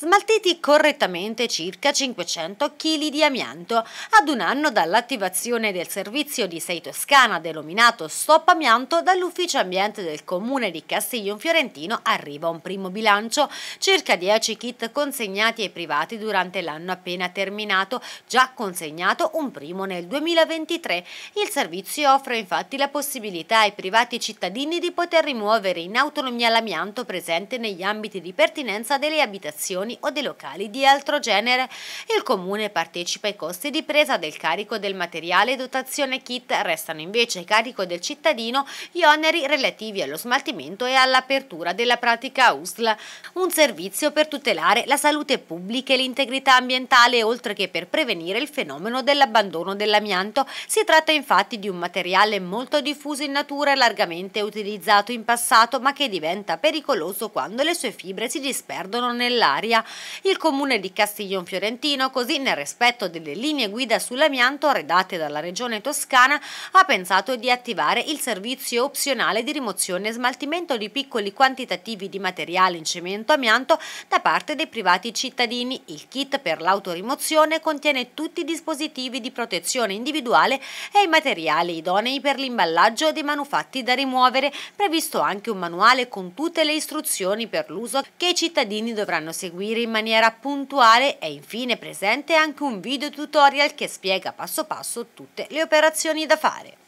smaltiti correttamente circa 500 kg di amianto ad un anno dall'attivazione del servizio di Sei Toscana denominato Stop Amianto dall'ufficio ambiente del comune di Castiglion Fiorentino arriva un primo bilancio, circa 10 kit consegnati ai privati durante l'anno appena terminato, già consegnato un primo nel 2023. Il servizio offre infatti la possibilità ai privati cittadini di poter rimuovere in autonomia l'amianto presente negli ambiti di pertinenza delle abitazioni abitazioni o dei locali di altro genere. Il Comune partecipa ai costi di presa del carico del materiale dotazione kit, restano invece a carico del cittadino gli oneri relativi allo smaltimento e all'apertura della pratica USL, un servizio per tutelare la salute pubblica e l'integrità ambientale oltre che per prevenire il fenomeno dell'abbandono dell'amianto. Si tratta infatti di un materiale molto diffuso in natura e largamente utilizzato in passato ma che diventa pericoloso quando le sue fibre si disperdono nell'aria. Sicilia. Il comune di Castiglion Fiorentino, così nel rispetto delle linee guida sull'amianto redatte dalla regione toscana, ha pensato di attivare il servizio opzionale di rimozione e smaltimento di piccoli quantitativi di materiale in cemento amianto da parte dei privati cittadini. Il kit per l'autorimozione contiene tutti i dispositivi di protezione individuale e i materiali idonei per l'imballaggio dei manufatti da rimuovere, previsto anche un manuale con tutte le istruzioni per l'uso che i cittadini dovranno seguire seguire in maniera puntuale è infine presente anche un video tutorial che spiega passo passo tutte le operazioni da fare.